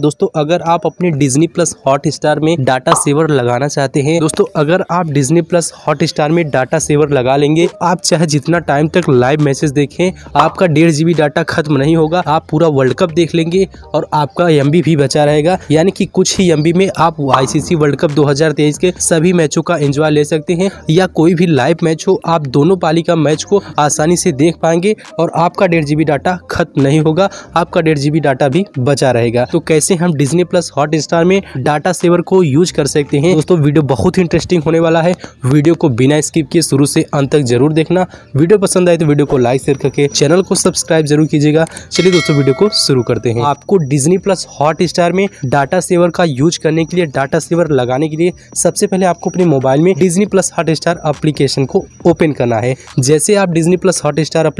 दोस्तों अगर आप अपने डिजनी प्लस हॉट स्टार में डाटा सेवर लगाना चाहते हैं दोस्तों अगर आप डिजनी प्लस हॉट स्टार में डाटा सेवर लगा लेंगे आप चाहे जितना टाइम तक लाइव मैसेज देखें आपका डेढ़ जीबी डाटा खत्म नहीं होगा आप पूरा वर्ल्ड कप देख लेंगे और आपका एम भी बचा रहेगा यानी कि कुछ ही एम में आप आईसीसी वर्ल्ड कप दो के सभी मैचों का एंजॉय ले सकते हैं या कोई भी लाइव मैच हो आप दोनों पाली का मैच को आसानी से देख पाएंगे और आपका डेढ़ डाटा खत्म नहीं होगा आपका डेढ़ डाटा भी बचा रहेगा तो कैसे से हम डिजनी प्लस हॉट स्टार में डाटा सेवर को यूज कर सकते हैं दोस्तों वीडियो बहुत इंटरेस्टिंग होने वाला है वीडियो को बिना स्किप किए शुरू से अंत तक जरूर देखना वीडियो पसंद आए तो वीडियो को लाइक शेयर करके चैनल को सब्सक्राइब जरूर कीजिएगा चलिए दोस्तों वीडियो को शुरू करते हैं आपको डिजनी प्लस हॉट स्टार में डाटा सेवर का यूज करने के लिए डाटा सेवर लगाने के लिए सबसे पहले आपको अपने मोबाइल में डिजनी प्लस हॉट स्टार को ओपन करना है जैसे आप डिजनी प्लस हॉट स्टार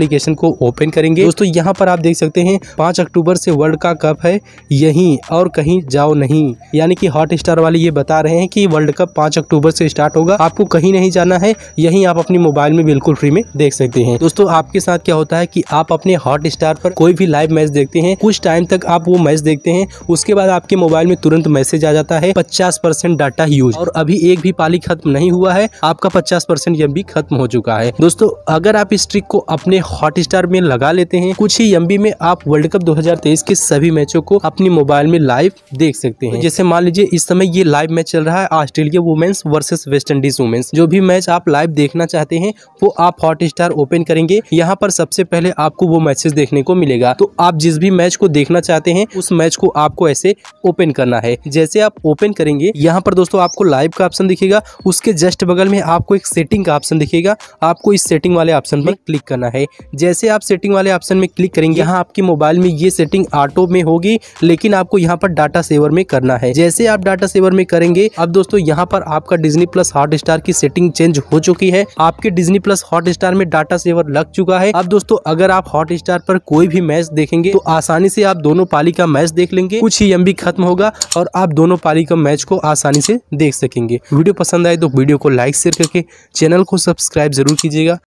को ओपन करेंगे दोस्तों यहाँ पर आप देख सकते हैं पांच अक्टूबर से वर्ल्ड का कप है यही और कहीं जाओ नहीं यानी कि हॉट स्टार वाले ये बता रहे हैं कि वर्ल्ड कप पाँच अक्टूबर से स्टार्ट होगा आपको कहीं नहीं जाना है यही आप अपने मोबाइल में बिल्कुल फ्री में देख सकते हैं दोस्तों आपके साथ क्या होता है की आप अपने हॉट स्टार पर कोई भी लाइव मैच देखते हैं कुछ टाइम तक आप वो मैच देखते हैं उसके बाद आपके मोबाइल में तुरंत मैसेज आ जाता है पचास परसेंट डाटा यूज और अभी एक भी पाली खत्म नहीं हुआ है आपका पचास परसेंट एम खत्म हो चुका है दोस्तों अगर आप इस ट्रिक को अपने हॉट स्टार में लगा लेते हैं कुछ ही एम में आप वर्ल्ड कप दो के सभी मैचों को अपने मोबाइल मोबाइल में लाइव देख सकते हैं जैसे मान लीजिए इस समय ये लाइव मैच चल रहा है Australia women's versus West Indies women's जो भी मैच आप लाइव देखना चाहते हैं वो आप हॉट स्टार ओपन करेंगे यहाँ पर सबसे पहले आपको वो मैचेस देखने को मिलेगा तो आप जिस भी मैच को देखना चाहते हैं उस मैच को आपको ऐसे ओपन करना है जैसे आप ओपन करेंगे यहाँ पर दोस्तों आपको लाइव का ऑप्शन दिखेगा उसके जस्ट बगल में आपको एक सेटिंग का ऑप्शन दिखेगा आपको इस सेटिंग वाले ऑप्शन पर क्लिक करना है जैसे आप सेटिंग वाले ऑप्शन में क्लिक करेंगे यहाँ आपके मोबाइल में ये सेटिंग ऑटो में होगी लेकिन आपको आपको यहाँ पर डाटा सेवर में करना है जैसे आप डाटा सेवर में करेंगे अब दोस्तों यहाँ पर आपका डिजनी प्लस हॉट स्टार की सेटिंग चेंज हो चुकी है आपके डिजनी प्लस हॉट स्टार में डाटा सेवर लग चुका है अब दोस्तों अगर आप हॉट स्टार पर कोई भी मैच देखेंगे तो आसानी से आप दोनों पाली का मैच देख लेंगे कुछ ही एमबी खत्म होगा और आप दोनों पाली का मैच को आसानी से देख सकेंगे वीडियो पसंद आए तो वीडियो को लाइक शेयर करके चैनल को सब्सक्राइब जरूर कीजिएगा